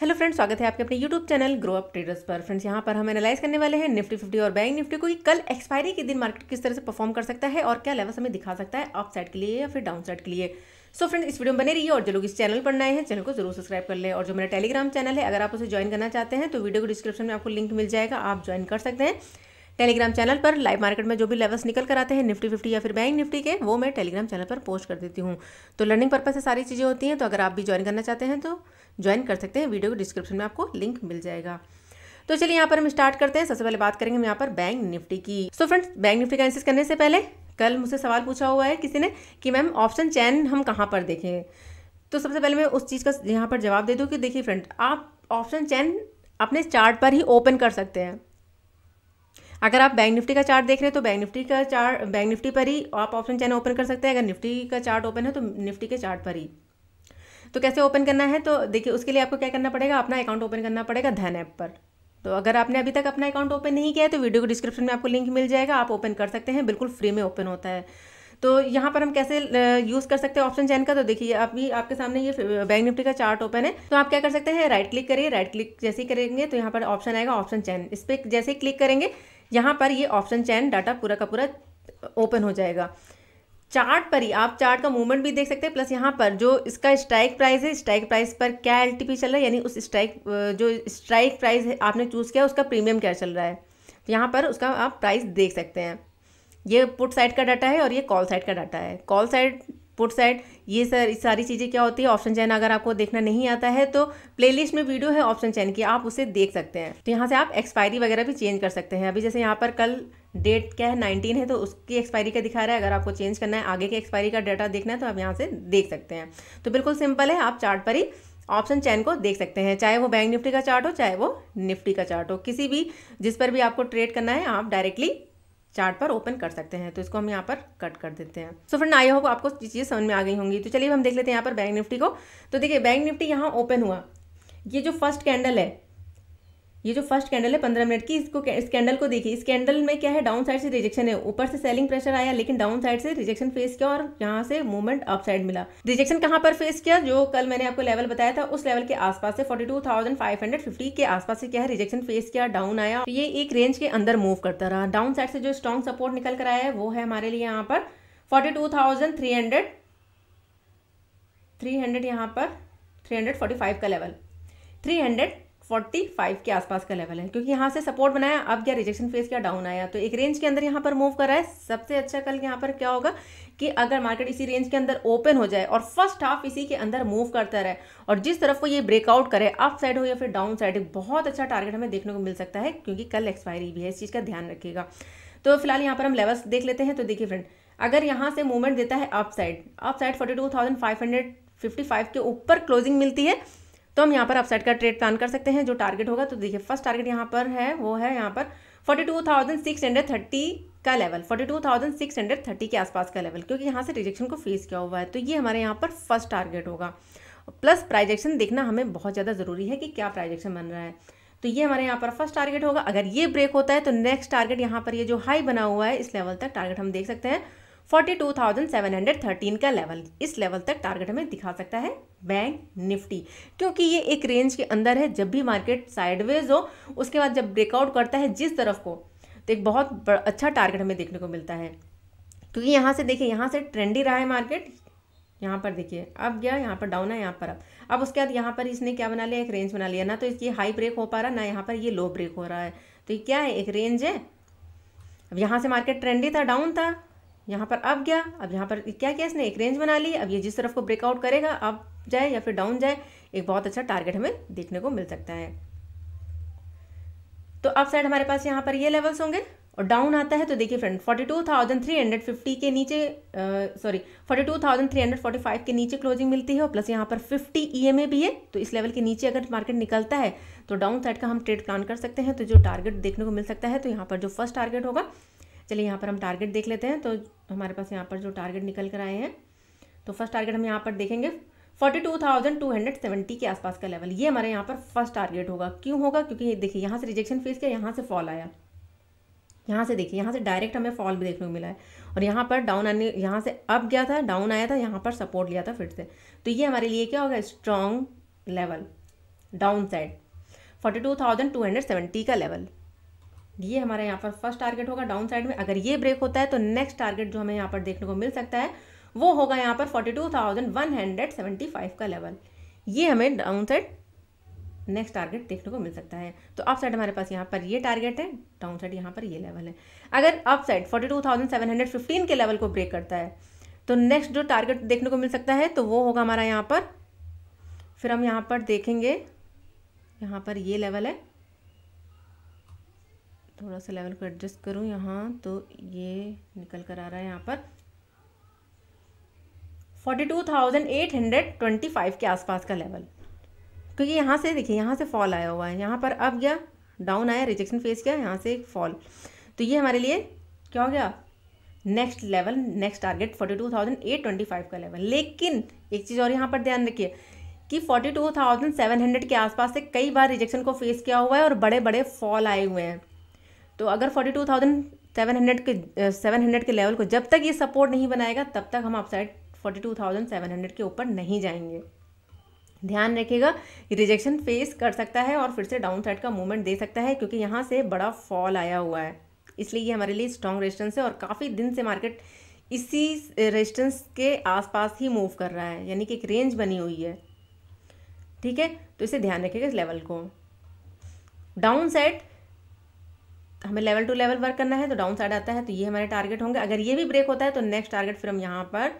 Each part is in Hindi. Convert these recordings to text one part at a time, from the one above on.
हेलो फ्रेंड्स स्वागत है आपके अपने YouTube channel grow up traders पर फ्रेंड्स यहाँ पर हम एनालाइज करने वाले हैं निफ्टी फिफ्टी और बैंक निफ्टी को कि कल एक्सपायरी के दिन मार्केट किस तरह से परफॉर्म कर सकता है और क्या लेवल हमें दिखा सकता है अप साइड के लिए या फिर डाउन साइड के लिए सो so फ्रेंड्स इस वीडियो में बने रहिए और जो लोग इस चैनल पर नए हैं चैनल को जरूर सब्सक्राइब कर ले और जो मेरा टेलीग्राम चैनल है अगर आप उसे ज्वाइन करना चाहते हैं तो वीडियो को डिस्क्रिप्शन में आपको लिंक मिल जाएगा आप ज्वाइन कर सकते हैं टेलीग्राम चैनल पर लाइव मार्केट में जो भी लेवल्स निकल कर आते हैं निफ्टी फिफ्टी या फिर बैंक निफ्टी के वो मैं टेलीग्राम चैनल पर पोस्ट कर देती हूँ तो लर्निंग पर्पज से सारी चीज़ें होती हैं तो अगर आप भी ज्वाइन करना चाहते हैं तो ज्वाइन कर सकते हैं वीडियो के डिस्क्रिप्शन में आपको लिंक मिल जाएगा तो चलिए यहाँ पर हम स्टार्ट करते हैं सबसे पहले बात करेंगे हम यहाँ पर बैंक निफ्टी की सो फ्रेंड्स बैंक निफ्टी का एनालिसिस करने से पहले कल मुझसे सवाल पूछा हुआ है किसी ने कि मैम ऑप्शन चैन हम कहाँ पर देखें तो सबसे पहले मैं उस चीज़ का यहाँ पर जवाब दे दूँ कि देखिए फ्रेंड आप ऑप्शन चैन अपने चार्ट पर ही ओपन कर सकते हैं अगर आप बैंक निफ्टी का चार्ट देख रहे हैं तो बैंक निफ्टी का चार्ट बैंक निफ्टी पर ही आप ऑप्शन चैनल ओपन कर सकते हैं अगर निफ्टी का चार्ट ओपन है तो निफ्टी के चार्ट पर ही तो कैसे ओपन करना है तो देखिए उसके लिए आपको क्या करना पड़ेगा अपना अकाउंट ओपन करना पड़ेगा धन ऐप पर तो अगर आपने अभी तक अपना अकाउंट ओपन नहीं किया है तो वीडियो को डिस्क्रिप्शन में आपको लिंक मिल जाएगा आप ओपन कर सकते हैं बिल्कुल फ्री में ओपन होता है तो यहाँ पर हम कैसे यूज़ कर सकते हैं ऑप्शन चैन का तो देखिए अभी आपके सामने ये बैंक निफ्टी का चार्ट ओपन है तो आप क्या कर सकते हैं राइट क्लिक करिए राइट क्लिक जैसे ही करेंगे तो यहाँ पर ऑप्शन आएगा ऑप्शन चैन इस पर जैसे ही क्लिक करेंगे यहाँ पर ये ऑप्शन चैन डाटा पूरा का पूरा ओपन uh, हो जाएगा चार्ट पर ही आप चार्ट का मूवमेंट भी देख सकते हैं प्लस यहाँ पर जो इसका स्ट्राइक प्राइस है स्ट्राइक प्राइस पर क्या एल चल रहा है यानी उस स्ट्राइक uh, जो स्ट्राइक प्राइस आपने चूज़ किया उसका प्रीमियम क्या चल रहा है तो यहाँ पर उसका आप प्राइस देख सकते हैं ये पुट साइड का डाटा है और ये कॉल साइड का डाटा है कॉल साइड पुट साइड ये सर सारी चीज़ें क्या होती है ऑप्शन चैन अगर आपको देखना नहीं आता है तो प्लेलिस्ट में वीडियो है ऑप्शन चैन की आप उसे देख सकते हैं तो यहाँ से आप एक्सपायरी वगैरह भी चेंज कर सकते हैं अभी जैसे यहाँ पर कल डेट क्या है नाइनटीन है तो उसकी एक्सपायरी का दिखा रहा है अगर आपको चेंज करना है आगे के एक्सपायरी का डाटा देखना है तो आप यहाँ से देख सकते हैं तो बिल्कुल सिंपल है आप चार्ट पर ही ऑप्शन चैन को देख सकते हैं चाहे वो बैंक निफ्टी का चार्ट हो चाहे वो निफ्टी का चार्ट हो किसी भी जिस पर भी आपको ट्रेड करना है आप डायरेक्टली चार्ट पर ओपन कर सकते हैं तो इसको हम यहाँ पर कट कर देते हैं सो फ्रेंड आई होप आपको चीज़ें समझ में आ गई होंगी तो चलिए हम देख लेते हैं यहाँ पर बैंक निफ्टी को तो देखिए बैंक निफ्टी यहाँ ओपन हुआ ये जो फर्स्ट कैंडल है ये जो फर्स्ट कैंडल है पंद्रह मिनट की इसको इस कैंडल को देखिए इस कैंडल में क्या है डाउन साइड से रिजेक्शन है ऊपर से सेलिंग प्रेशर आया लेकिन डाउन साइड से रिजेक्शन फेस किया और यहाँ से मूवमेंट अप साइड मिला रिजेक्शन कहाँ पर फेस किया जो कल मैंने आपको लेवल बताया था उस लेवल के आसपास से फोर्टी के आसपास से क्या है रिजेक्शन फेस किया डाउन आया तो ये एक रेंज के अंदर मूव करता रहा डाउन साइड से जो स्ट्रॉन्ग सपोर्ट निकल कर आया है वो है हमारे लिए यहाँ पर forty two thousand three hundred three hundred यहाँ पर थ्री हंड्रेड फोर्टी फाइव का three hundred hundred forty five के आसपास का लेवल है क्योंकि यहाँ से सपोर्ट बनाया अब क्या रिजेक्शन फेस क्या डाउन आया तो एक रेंज के अंदर यहाँ पर मूव कर रहा है सबसे अच्छा कल यहाँ पर क्या होगा कि अगर मार्केट इसी रेंज के अंदर ओपन हो जाए और फर्स्ट हाफ इसी के अंदर मूव करता रहे और जिस तरफ को ये ब्रेकआउट करे अप साइड हो या फिर डाउन साइड बहुत अच्छा टारगेट हमें देखने को मिल सकता है क्योंकि कल एक्सपायरी भी है इस चीज़ का ध्यान रखिएगा तो फिलहाल यहाँ पर हम लेवल्स देख लेते हैं तो देखिए फ्रेंड अगर यहाँ से मूवमेंट देता है up side up side forty two thousand five hundred fifty five के ऊपर क्लोजिंग मिलती है तो हम यहाँ पर अपसाइड का ट्रेड प्लान कर सकते हैं जो टारगेट होगा तो देखिए फर्स्ट टारगेट यहाँ पर है वो है यहाँ पर forty two thousand six hundred thirty का level forty two thousand six hundred thirty के आसपास का लेवल क्योंकि यहाँ से रिजेक्शन को फेस किया हुआ है तो ये हमारे यहाँ पर फर्स्ट टारगेट होगा प्लस प्राइजेक्शन देखना हमें बहुत ज़्यादा ज़रूरी है कि क्या प्राइजेक्शन बन रहा है तो ये हमारे यहाँ पर फर्स्ट टारगेट होगा अगर ये ब्रेक होता है तो नेक्स्ट टारगेट यहाँ पर ये जो हाई बना हुआ है इस लेवल तक टारगेट हम देख सकते हैं 42,713 का लेवल इस लेवल तक टारगेट हमें दिखा सकता है बैंक निफ्टी क्योंकि ये एक रेंज के अंदर है जब भी मार्केट साइडवेज हो उसके बाद जब ब्रेकआउट करता है जिस तरफ को तो एक बहुत अच्छा टारगेट हमें देखने को मिलता है क्योंकि यहाँ से देखिए यहाँ से ट्रेंडी रहा है मार्केट यहाँ पर देखिए अब गया यहाँ पर डाउन है यहाँ पर अब अब उसके बाद यहाँ पर इसने क्या बना लिया एक रेंज बना लिया ना तो इसकी हाई ब्रेक हो पा रहा ना यहाँ पर ये लो ब्रेक हो रहा है तो ये क्या है एक रेंज है अब यहाँ से मार्केट ट्रेंडी था डाउन था यहाँ पर अब गया अब यहाँ पर क्या किया इसने एक रेंज बना ली अब ये जिस तरफ को ब्रेकआउट करेगा अब जाए या फिर डाउन जाए एक बहुत अच्छा टारगेट हमें देखने को मिल सकता है तो अब साइड हमारे पास यहाँ पर ये लेवल्स होंगे और डाउन आता है तो देखिए friend forty two thousand three hundred fifty के नीचे sorry forty two thousand three hundred forty five के नीचे क्लोजिंग मिलती है और प्लस यहाँ पर फिफ्टी ई एम ए भी है तो इस लेवल के नीचे अगर मार्केट निकलता है तो डाउन साइड का हम ट्रेड प्लान कर सकते हैं तो जो टारगेट देखने को मिल सकता है तो यहाँ पर जो फर्स्ट टारगेट होगा चलिए यहाँ पर हम टारगेट देख लेते हैं तो हमारे पास यहाँ पर जो टारगेट निकल कर आए हैं तो फर्स्ट टारगेट हम यहाँ पर देखेंगे forty two thousand two hundred seventy के आसपास का लेवल ये हमारे यहाँ पर फर्स्ट टारगेट होगा क्यों होगा क्योंकि देखिए यहाँ से रिजेक्शन फेस किया यहाँ से फॉल आया यहाँ से देखिए यहाँ से डायरेक्ट हमें फॉल भी देखने को मिला है और यहाँ पर डाउन आने यहाँ से अप गया था डाउन आया था यहाँ पर सपोर्ट लिया था फिर से तो ये हमारे लिए क्या होगा strong level down side forty two thousand two hundred seventy का लेवल ये हमारा यहाँ पर फर्स्ट टारगेट होगा डाउन साइड में अगर ये ब्रेक होता है तो नेक्स्ट टारगेट जो हमें यहाँ पर देखने को मिल सकता है वो होगा यहाँ पर forty two thousand one hundred seventy five का लेवल ये हमें डाउन साइड नेक्स्ट टारगेट देखने को मिल सकता है तो अप साइड हमारे पास यहाँ पर ये टारगेट है डाउन साइड यहाँ पर ये लेवल है अगर up side forty two thousand seven hundred fifteen के लेवल को ब्रेक करता है तो नेक्स्ट जो टारगेट देखने को मिल सकता है तो वो होगा हमारा यहाँ पर फिर हम यहाँ पर देखेंगे यहाँ पर ये लेवल है थोड़ा सा लेवल को एडजस्ट करूँ यहाँ तो ये निकल कर आ रहा है यहाँ पर forty two thousand eight hundred twenty five के आसपास का लेवल क्योंकि यहाँ से देखिए यहाँ से फॉल आया हुआ है यहाँ पर अब गया डाउन आया रिजेक्शन फेस किया यहाँ से फॉल तो ये हमारे लिए क्या हो गया next level next target forty two thousand eight twenty five का लेवल लेकिन एक चीज़ और यहाँ पर ध्यान रखिए कि forty two thousand seven hundred के आसपास से कई बार रिजेक्शन को फेस किया हुआ है और बड़े बड़े फॉल आए हुए हैं तो अगर forty two thousand seven hundred के सेवन हंड्रेड के लेवल को जब तक ये सपोर्ट नहीं बनाएगा तब तक हम upside forty two thousand seven hundred के ऊपर नहीं जाएंगे ध्यान रखिएगा रिजेक्शन फेस कर सकता है और फिर से डाउन साइड का मूवमेंट दे सकता है क्योंकि यहाँ से बड़ा फॉल आया हुआ है इसलिए ये हमारे लिए स्ट्रॉन्ग रेजिस्टेंस है और काफ़ी दिन से मार्केट इसी रेजिस्टेंस के आसपास ही मूव कर रहा है यानी कि एक रेंज बनी हुई है ठीक है तो इसे ध्यान रखिएगा इस लेवल को डाउन साइड हमें लेवल टू लेवल वर्क करना है तो डाउन साइड आता है तो ये हमारे टारगेट होंगे अगर ये भी ब्रेक होता है तो नेक्स्ट टारगेट फिर हम यहाँ पर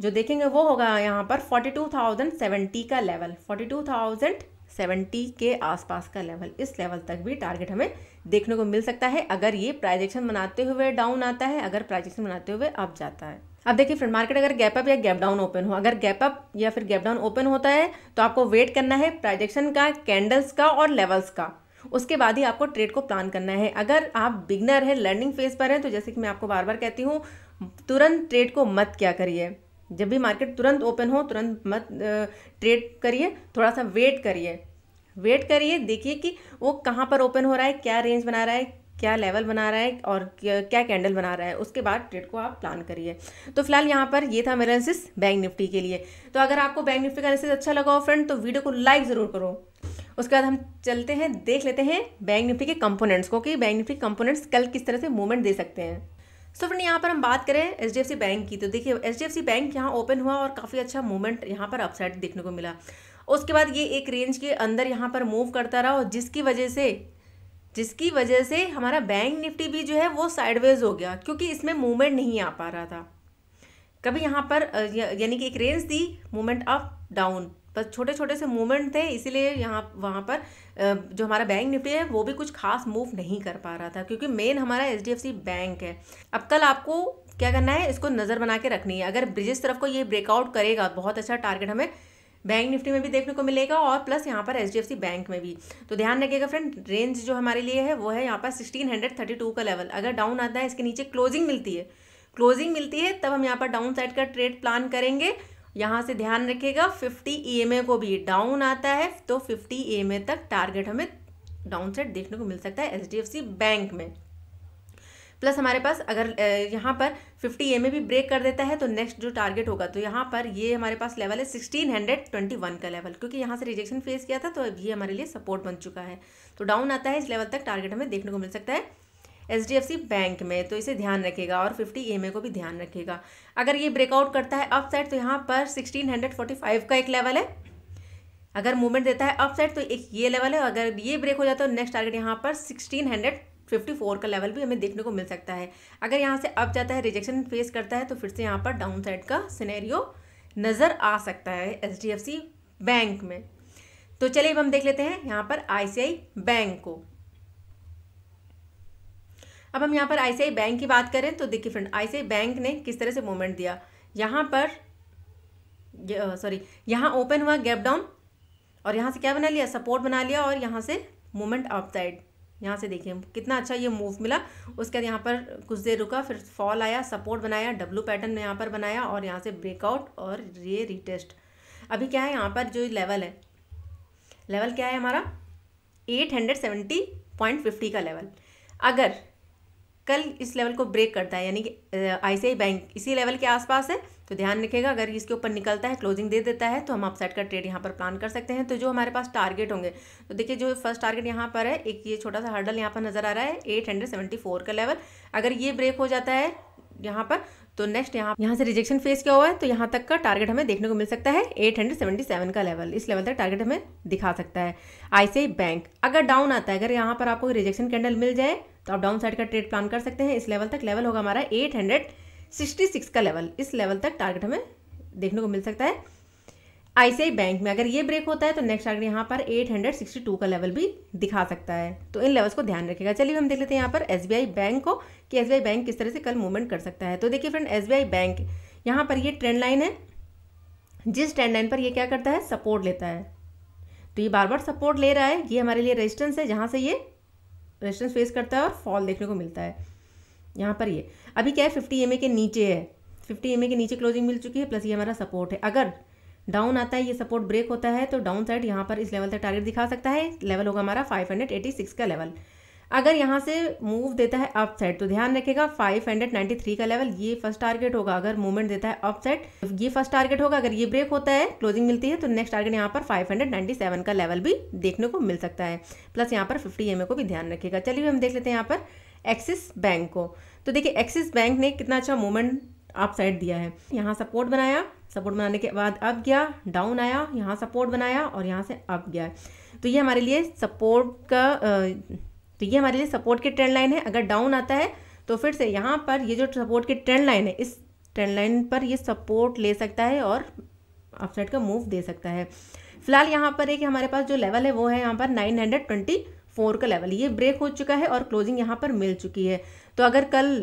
जो देखेंगे वो होगा यहाँ पर फोर्टी टू थाउजेंड सेवेंटी का level forty two thousand seventy के आसपास का लेवल इस लेवल तक भी टारगेट हमें देखने को मिल सकता है अगर ये प्राइजेक्शन बनाते हुए डाउन आता है अगर प्राइजेक्शन बनाते हुए अप जाता है अब देखिए फ्रेंड मार्केट अगर गैप अप या गैप डाउन ओपन हो अगर गैप अप या फिर गैप डाउन ओपन होता है तो आपको वेट करना है प्राइजेक्शन का कैंडल्स का और लेवल्स का उसके बाद ही आपको ट्रेड को प्लान करना है अगर आप बिगनर हैं लर्निंग फेज पर हैं तो जैसे कि मैं आपको बार बार कहती हूँ तुरंत ट्रेड को मत क्या करिए जब भी मार्केट तुरंत ओपन हो तुरंत मत ट्रेड करिए थोड़ा सा वेट करिए वेट करिए देखिए कि वो कहाँ पर ओपन हो रहा है क्या रेंज बना रहा है क्या लेवल बना रहा है और क्या कैंडल बना रहा है उसके बाद ट्रेड को आप प्लान करिए तो फिलहाल यहाँ पर ये था मेरा एनालिसिस बैंक निफ्टी के लिए तो अगर आपको बैंक निफ्टी का एनालिसिस अच्छा लगा हो फ्रेंड तो वीडियो को लाइक ज़रूर करो उसके बाद हम चलते हैं देख लेते हैं बैंक निफ्टी के कंपोनेंट्स को कि बैंक निफ्टी कंपोनेंट्स कल किस तरह से मूवमेंट दे सकते हैं सो फ्रेंड यहाँ पर हम बात करें H D F C bank की तो देखिए H D F C bank यहाँ ओपन हुआ और काफ़ी अच्छा मूवमेंट यहाँ पर अपसाइड देखने को मिला उसके बाद ये एक रेंज के अंदर यहाँ पर मूव करता रहा और जिसकी वजह से जिसकी वजह से हमारा बैंक निफ्टी भी जो है वो साइडवेज हो गया क्योंकि इसमें मूवमेंट नहीं आ पा रहा था कभी यहाँ पर यानी कि एक रेंज थी मूवमेंट अप डाउन बस छोटे छोटे से मूवमेंट थे इसीलिए यहाँ वहाँ पर जो हमारा बैंक निफ्टी है वो भी कुछ खास मूव नहीं कर पा रहा था क्योंकि मेन हमारा एच बैंक है अब कल आपको क्या करना है इसको नज़र बना के रखनी है अगर ब्रिजेस तरफ को ये ब्रेकआउट करेगा बहुत अच्छा टारगेट हमें बैंक निफ्टी में भी देखने को मिलेगा और प्लस यहाँ पर एच बैंक में भी तो ध्यान रखिएगा फ्रेंड रेंज जो हमारे लिए है वो है यहाँ पर सिक्सटीन हंड्रेड थर्टी टू का लेवल अगर डाउन आता है इसके नीचे क्लोजिंग मिलती है क्लोजिंग मिलती है तब हम यहाँ पर डाउन साइड का ट्रेड प्लान करेंगे यहाँ से ध्यान रखिएगा 50 ई को भी डाउन आता है तो 50 ई तक टारगेट हमें डाउन सेट देखने को मिल सकता है एच बैंक में प्लस हमारे पास अगर यहाँ पर 50 एम भी ब्रेक कर देता है तो नेक्स्ट जो टारगेट होगा तो यहाँ पर ये हमारे पास लेवल है 1621 का लेवल क्योंकि यहाँ से रिजेक्शन फेस किया था तो अब ये हमारे लिए सपोर्ट बन चुका है तो डाउन आता है इस लेवल तक टारगेट हमें देखने को मिल सकता है एच बैंक में तो इसे ध्यान रखेगा और फिफ्टी एम e को भी ध्यान रखेगा अगर ये ब्रेकआउट करता है अप साइड तो यहाँ पर सिक्सटीन हंड्रेड फोर्टी फाइव का एक लेवल है अगर मूवमेंट देता है अप साइड तो एक ये लेवल है अगर ये ब्रेक हो जाता है नेक्स्ट तो टारगेट यहाँ पर सिक्सटीन हंड्रेड फिफ्टी फोर का लेवल भी हमें देखने को मिल सकता है अगर यहाँ से अप जाता है रिजेक्शन फेस करता है तो फिर से यहाँ पर डाउन साइड का सिनेरियो नज़र आ सकता है एच बैंक में तो चलिए अब हम देख लेते हैं यहाँ पर आई बैंक को अब हम यहाँ पर आई बैंक की बात करें तो देखिए फ्रेंड आई बैंक ने किस तरह से मूवमेंट दिया यहाँ पर सॉरी यहाँ ओपन हुआ गैप डाउन और यहाँ से क्या बना लिया सपोर्ट बना लिया और यहाँ से मूवमेंट अप साइड यहाँ से देखिए कितना अच्छा ये मूव मिला उसके बाद यहाँ पर कुछ देर रुका फिर फॉल आया सपोर्ट बनाया डब्लू पैटर्न में यहाँ पर बनाया और यहाँ से ब्रेकआउट और ये रिटेस्ट अभी क्या है यहाँ पर जो लेवल है लेवल क्या है हमारा eight hundred seventy point fifty का लेवल अगर कल इस लेवल को ब्रेक करता है यानी कि आई बैंक इसी लेवल के आसपास है तो ध्यान रखिएगा अगर इसके ऊपर निकलता है क्लोजिंग दे देता है तो हम अपसाइड का ट्रेड यहाँ पर प्लान कर सकते हैं तो जो हमारे पास टारगेट होंगे तो देखिए जो फर्स्ट टारगेट यहाँ पर है एक ये छोटा सा हर्डल यहाँ पर नजर आ रहा है एट हंड्रेड फोर का लेवल अगर ये ब्रेक हो जाता है यहाँ पर तो नेक्स्ट यहाँ यहाँ से रिजेक्शन फेस क्या हुआ है तो यहाँ तक का टारगेट हमें देखने को मिल सकता है 877 का लेवल इस लेवल तक टारगेट हमें दिखा सकता है आई बैंक अगर डाउन आता है अगर यहाँ पर आपको रिजेक्शन कैंडल मिल जाए तो आप डाउन साइड का ट्रेड प्लान कर सकते हैं इस लेवल तक लेवल होगा हमारा एट हंड्रेड सिक्सटी सिक्स का लेवल इस लेवल तक टारगेट हमें देखने को मिल सकता है आईसीआई बैंक में अगर ये ब्रेक होता है तो नेक्स्ट टारगेट यहाँ पर 862 का लेवल भी दिखा सकता है तो इन लेवल्स को ध्यान रखेगा चलिए हम देख लेते हैं यहाँ पर एस बैंक को कि एस बैंक किस तरह से कल मूवमेंट कर सकता है तो देखिए फ्रेंड एस बैंक यहाँ पर ये ट्रेंड लाइन है जिस ट्रेंड लाइन पर यह क्या करता है सपोर्ट लेता है तो ये बार बार सपोर्ट ले रहा है ये हमारे लिए रेजिस्टेंस है जहाँ से ये रेजिस्टेंस फेस करता है और फॉल देखने को मिलता है यहाँ पर ये अभी क्या है फिफ्टी एम के नीचे है फिफ्टी एम के नीचे क्लोजिंग मिल चुकी है प्लस ये हमारा सपोर्ट है अगर डाउन आता है ये सपोर्ट ब्रेक होता है तो डाउन साइड यहाँ पर इस लेवल तक टारगेट दिखा सकता है लेवल होगा हमारा फाइव का लेवल अगर यहाँ से मूव देता है अप साइड तो ध्यान रखेगा 593 का लेवल ये फर्स्ट टारगेट होगा अगर मूवमेंट देता है अप साइड तो ये फर्स्ट टारगेट होगा अगर ये ब्रेक होता है क्लोजिंग मिलती है तो नेक्स्ट टारगेट यहाँ पर 597 का लेवल भी देखने को मिल सकता है प्लस यहाँ पर फिफ्टी एम को भी ध्यान रखेगा चलिए हम देख लेते हैं यहाँ पर एक्सिस बैंक को तो देखिए एक्सिस बैंक ने कितना अच्छा मूवमेंट अप साइड दिया है यहाँ सपोर्ट बनाया सपोर्ट बनाने के बाद अप गया डाउन आया यहाँ सपोर्ट बनाया और यहाँ से अप गया तो ये हमारे लिए सपोर्ट का तो ये हमारे लिए सपोर्ट की ट्रेंड लाइन है अगर डाउन आता है तो फिर से यहाँ पर ये जो सपोर्ट की ट्रेंड लाइन है इस ट्रेंड लाइन पर ये सपोर्ट ले सकता है और अपसाइड का मूव दे सकता है फिलहाल यहाँ पर एक हमारे पास जो लेवल है वो है यहाँ पर नाइन हंड्रेड ट्वेंटी फोर का लेवल ये ब्रेक हो चुका है और क्लोजिंग यहाँ पर मिल चुकी है तो अगर कल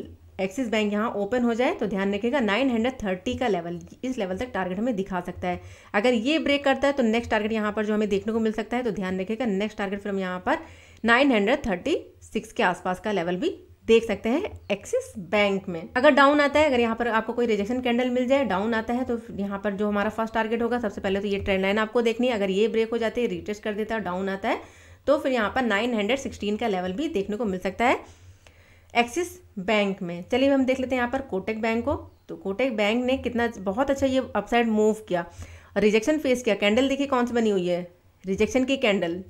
एक्सिस बैंक यहाँ ओपन हो जाए तो ध्यान रखिएगा 930 का लेवल इस लेवल तक टारगेट हमें दिखा सकता है अगर ये ब्रेक करता है तो नेक्स्ट टारगेट यहाँ पर जो हमें देखने को मिल सकता है तो ध्यान रखिएगा नेक्स्ट टारगेट फिर हम यहाँ पर 936 के आसपास का लेवल भी देख सकते हैं एक्सिस बैंक में अगर डाउन आता है अगर यहाँ पर आपको कोई रिजेक्शन कैंडल मिल जाए डाउन आता है तो यहाँ पर जो हमारा फर्स्ट टारगेट होगा सबसे पहले तो ये ट्रेंड लाइन आपको देखनी है अगर ये ब्रेक हो जाती है रिटेस्ट कर देता है डाउन आता है तो फिर यहाँ पर 916 का लेवल भी देखने को मिल सकता है एक्सिस बैंक में चलिए हम देख लेते हैं यहाँ पर कोटेक बैंक को तो कोटेक बैंक ने कितना बहुत अच्छा ये अपसाइड मूव किया रिजेक्शन फेस किया कैंडल देखिए कौन सी बनी हुई है रिजेक्शन की कैंडल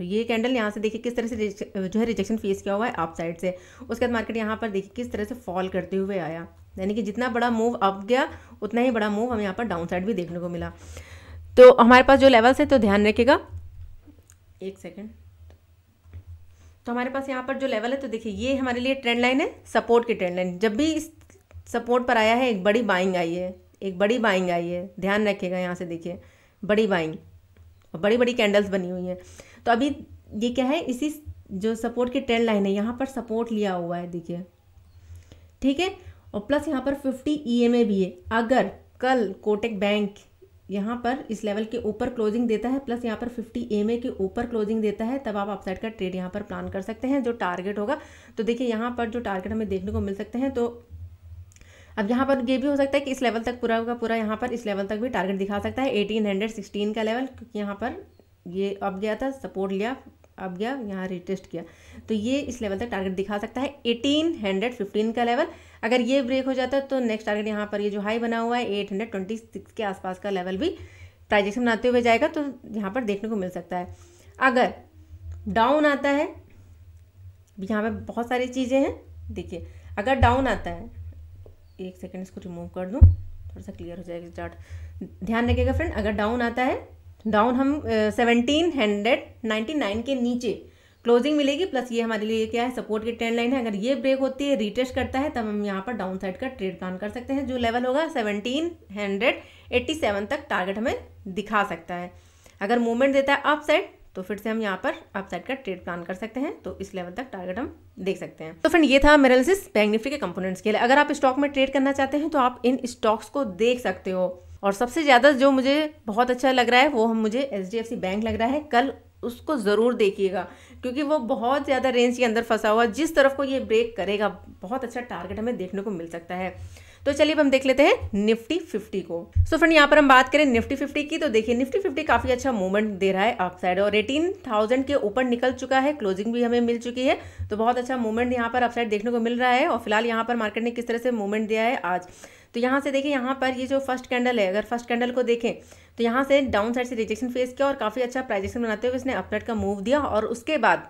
ये कैंडल यहाँ से देखिए किस तरह से जो है रिजेक्शन फेस किया हुआ है अप साइड से उसके बाद मार्केट यहाँ पर देखिए किस तरह से फॉल करते हुए आया यानी कि जितना बड़ा मूव अप गया उतना ही बड़ा मूव हमें यहाँ पर डाउन साइड भी देखने को मिला तो हमारे पास जो लेवल्स है तो ध्यान रखिएगा एक सेकेंड तो हमारे पास यहाँ पर जो लेवल है तो देखिए ये हमारे लिए ट्रेंड लाइन है सपोर्ट की ट्रेंड लाइन जब भी इस सपोर्ट पर आया है एक बड़ी बाइंग आई है एक बड़ी बाइंग आई है ध्यान रखिएगा यहाँ से देखिए बड़ी बाइंग और बड़ी बड़ी कैंडल्स बनी हुई हैं तो अभी ये क्या है इसी जो सपोर्ट की ट्रेंड लाइन है यहाँ पर सपोर्ट लिया हुआ है देखिए ठीक है और प्लस यहाँ पर फिफ्टी ई एम ए भी है अगर कल कोटेक बैंक यहाँ पर इस लेवल के ऊपर क्लोजिंग देता है प्लस यहाँ पर 50 एम e के ऊपर क्लोजिंग देता है तब आप अपसाइड का ट्रेड यहाँ पर प्लान कर सकते हैं जो टारगेट होगा तो देखिए यहाँ पर जो टारगेट हमें देखने को मिल सकते हैं तो अब यहाँ पर ये भी हो सकता है कि इस लेवल तक पूरा का पूरा यहाँ पर इस लेवल तक भी टारगेट दिखा सकता है 1816 का लेवल क्योंकि यहाँ पर ये अब गया था सपोर्ट लिया अब गया यहाँ रिटेस्ट किया तो ये इस लेवल तक टारगेट दिखा सकता है एटीन हंड्रेड फिफ्टीन का लेवल अगर ये ब्रेक हो जाता है तो नेक्स्ट टारगेट यहाँ पर ये जो हाई बना हुआ है एट हंड्रेड ट्वेंटी सिक्स के आसपास का लेवल भी प्राइजेक्शन बनाते हुए जाएगा तो यहाँ पर देखने को मिल सकता है अगर डाउन आता है यहाँ पर बहुत सारी चीज़ें हैं देखिए अगर डाउन आता है एक सेकेंड इसको रिमूव कर दूँ थोड़ा सा क्लियर हो जाएगा चार्ट ध्यान रखिएगा फ्रेंड अगर डाउन आता है डाउन हम सेवनटीन हंड्रेड नाइन्टी नाइन के नीचे क्लोजिंग मिलेगी प्लस ये हमारे लिए क्या है सपोर्ट की ट्रेंड लाइन है अगर ये ब्रेक होती है रिटेस्ट करता है तब हम यहाँ पर डाउन साइड का ट्रेड प्लान कर सकते हैं जो लेवल होगा सेवनटीन हंड्रेड एट्टी सेवन तक टारगेट हमें दिखा सकता है अगर मूवमेंट देता है अप साइड तो फिर से हम यहाँ पर अप साइड का ट्रेड प्लान कर सकते हैं तो इस लेवल तक टारगेट हम देख सकते हैं तो फ्रेंड ये था मेरालिसिस बैंक निफ्टी के कंपोनेंट्स के लिए अगर आप स्टॉक में ट्रेड करना चाहते हैं तो आप इन स्टॉक्स को देख सकते हो और सबसे ज़्यादा जो मुझे बहुत अच्छा लग रहा है वो हम मुझे एच बैंक लग रहा है कल उसको ज़रूर देखिएगा क्योंकि वो बहुत ज़्यादा रेंज के अंदर फंसा हुआ जिस तरफ को ये ब्रेक करेगा बहुत अच्छा टारगेट हमें देखने को मिल सकता है तो चलिए अब हम देख लेते हैं निफ्टी फिफ्टी को सो फ्रेंड यहाँ पर हम बात करें निफ्टी फिफ्टी की तो देखिए निफ्टी फिफ्टी काफी अच्छा मूवमेंट दे रहा है अपसाइड साइड और एटीन थाउजेंड के ऊपर निकल चुका है क्लोजिंग भी हमें मिल चुकी है तो बहुत अच्छा मूवमेंट यहाँ पर अपसाइड देखने को मिल रहा है और फिलहाल यहाँ पर मार्केट ने किस तरह से मूवमेंट दिया है आज तो यहाँ से देखिए यहाँ पर ये जो फर्स्ट कैंडल है अगर फर्स्ट कैंडल को देखें तो यहाँ से डाउन साइड से रिजेक्शन फेस किया और काफ़ी अच्छा प्राइजेक्शन बनाते हुए इसने अपसाइड का मूव दिया और उसके बाद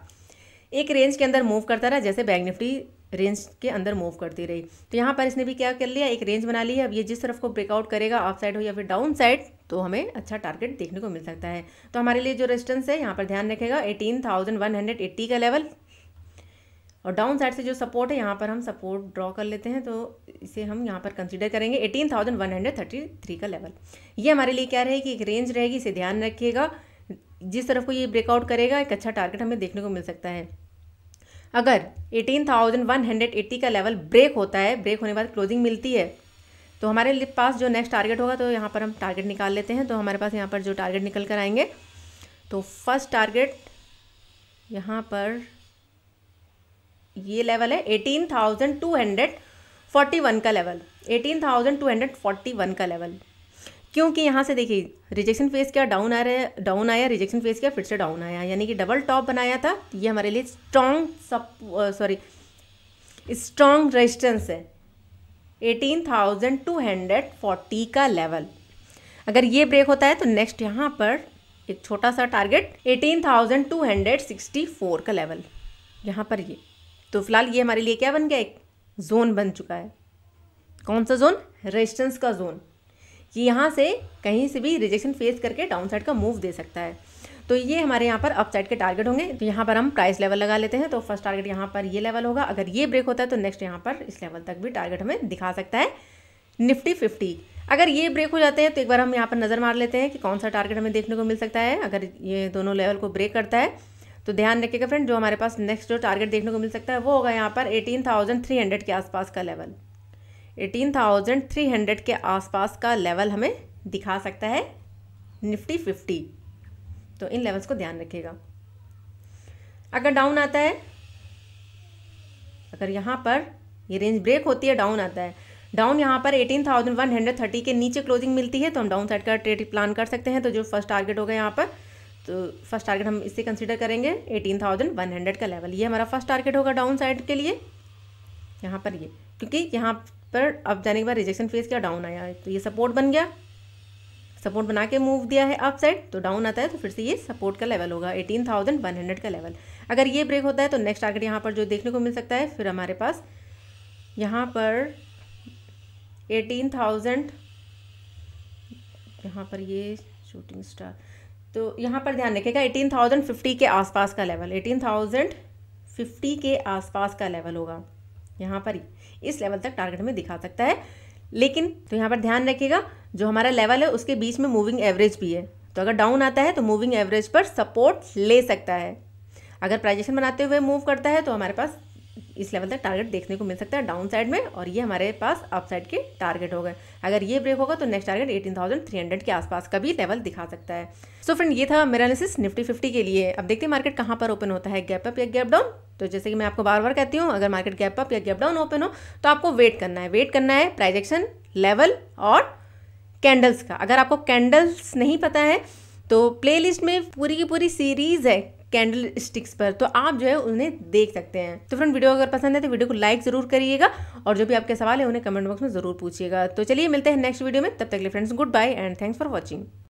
एक रेंज के अंदर मूव करता रहा जैसे बैंक निफ्टी रेंज के अंदर मूव करती रही तो यहाँ पर इसने भी क्या कर लिया एक रेंज बना ली है अब ये जिस तरफ को ब्रेकआउट करेगा ऑफ साइड हो या फिर डाउन साइड तो हमें अच्छा टारगेट देखने को मिल सकता है तो हमारे लिए जो रेजिस्टेंस है यहाँ पर ध्यान रखेगा eighteen thousand one hundred eighty का लेवल और डाउन साइड से जो सपोर्ट है यहाँ पर हम सपोर्ट ड्रॉ कर लेते हैं तो इसे हम यहाँ पर कंसीडर करेंगे eighteen thousand one hundred thirty three का लेवल ये हमारे लिए क्या रहेगी एक रेंज रहेगी इसे ध्यान रखिएगा जिस तरफ को ये ब्रेकआउट करेगा एक अच्छा टारगेट हमें देखने को मिल सकता है अगर 18,180 का लेवल ब्रेक होता है ब्रेक होने के बाद क्लोजिंग मिलती है तो हमारे पास जो नेक्स्ट टारगेट होगा तो यहाँ पर हम टारगेट निकाल लेते हैं तो हमारे पास यहाँ पर जो टारगेट निकल कर आएंगे तो फर्स्ट टारगेट यहाँ पर ये लेवल है 18,241 का लेवल 18,241 का लेवल क्योंकि यहाँ से देखिए रिजेक्शन फेस क्या डाउन आ रहा है डाउन आया रिजेक्शन फेस क्या फिर से डाउन आया यानी कि डबल टॉप बनाया था ये हमारे लिए strong sup sorry strong resistance है eighteen thousand two hundred forty का लेवल अगर ये ब्रेक होता है तो नेक्स्ट यहाँ पर एक छोटा सा target eighteen thousand two hundred sixty four का लेवल यहाँ पर ये तो फिलहाल ये हमारे लिए क्या बन गया एक जोन बन चुका है कौन सा जोन रेजिस्टेंस का जोन कि यहाँ से कहीं से भी रिजेक्शन फेस करके डाउन साइड का मूव दे सकता है तो ये हमारे यहाँ पर अप साइड के टारगेट होंगे तो यहाँ पर हम प्राइस लेवल लगा लेते हैं तो फर्स्ट टारगेट यहाँ पर ये लेवल होगा अगर ये ब्रेक होता है तो नेक्स्ट यहाँ पर इस लेवल तक भी टारगेट हमें दिखा सकता है निफ्टी फिफ्टी अगर ये ब्रेक हो जाते हैं तो एक बार हम यहाँ पर नज़र मार लेते हैं कि कौन सा टारगेट हमें देखने को मिल सकता है अगर ये दोनों लेवल को ब्रेक करता है तो ध्यान रखिएगा फ्रेंड जो हमारे पास नेक्स्ट जो टारगेट देखने को मिल सकता है वो होगा यहाँ पर एटीन थाउजेंड थ्री हंड्रेड के आसपास का level eighteen thousand three hundred के आसपास का लेवल हमें दिखा सकता है निफ्टी फिफ्टी तो इन लेवल्स को ध्यान रखिएगा अगर डाउन आता है अगर यहाँ पर ये रेंज ब्रेक होती है डाउन आता है डाउन यहाँ पर eighteen thousand one hundred thirty के नीचे क्लोजिंग मिलती है तो हम डाउन साइड का ट्रेड प्लान कर सकते हैं तो जो फर्स्ट टारगेट होगा यहाँ पर तो फर्स्ट टारगेट हम इससे कंसिडर करेंगे एटीन थाउजेंड वन हंड्रेड का लेवल ये हमारा फर्स्ट टारगेट होगा डाउन साइड के लिए यहाँ पर ये क्योंकि यहाँ पर अब जाने के बाद रिजेक्शन फेस क्या डाउन आया है तो ये सपोर्ट बन गया सपोर्ट बना के मूव दिया है अप साइड तो डाउन आता है तो फिर से ये सपोर्ट का लेवल होगा एटीन थाउजेंड वन हंड्रेड का लेवल अगर ये ब्रेक होता है तो नेक्स्ट टारगेट यहाँ पर जो देखने को मिल सकता है फिर हमारे पास यहाँ पर एटीन थाउजेंड यहाँ पर ये शूटिंग स्टार तो यहाँ पर ध्यान रखेगा एटीन थाउजेंड फिफ्टी के आसपास का लेवल एटीन थाउजेंड फिफ्टी के आसपास का लेवल होगा यहाँ पर ही इस लेवल तक टारगेट में दिखा सकता है लेकिन तो यहाँ पर ध्यान रखिएगा जो हमारा लेवल है उसके बीच में मूविंग एवरेज भी है तो अगर डाउन आता है तो मूविंग एवरेज पर सपोर्ट ले सकता है अगर प्राइजेशन बनाते हुए मूव करता है तो हमारे पास इस लेवल तक टारगेट देखने को मिल सकता है डाउन साइड में और ये हमारे पास अप साइड के टारगेट हो गए अगर ये ब्रेक होगा तो नेक्स्ट टारगेट 18,300 के आसपास का भी लेवल दिखा सकता है सो so फ्रेंड ये था मेरा एनालिसिस निफ्टी फिफ्टी के लिए अब देखते हैं मार्केट कहाँ पर ओपन होता है गैप अप या गैप डाउन तो जैसे कि मैं आपको बार बार कहती हूँ अगर मार्केट गैप अप या गैप डाउन ओपन हो तो आपको वेट करना है वेट करना है प्राइज एक्शन लेवल और कैंडल्स का अगर आपको कैंडल्स नहीं पता है तो प्लेलिस्ट में पूरी की पूरी सीरीज है कैंडल स्टिक्स पर तो आप जो है उन्हें देख सकते हैं तो फ्रेंड वीडियो अगर पसंद है तो वीडियो को लाइक जरूर करिएगा और जो भी आपके सवाल है उन्हें कमेंट बॉक्स में जरूर पूछिएगा तो चलिए मिलते हैं नेक्स्ट वीडियो में तब तक लिए friends good bye and thanks for watching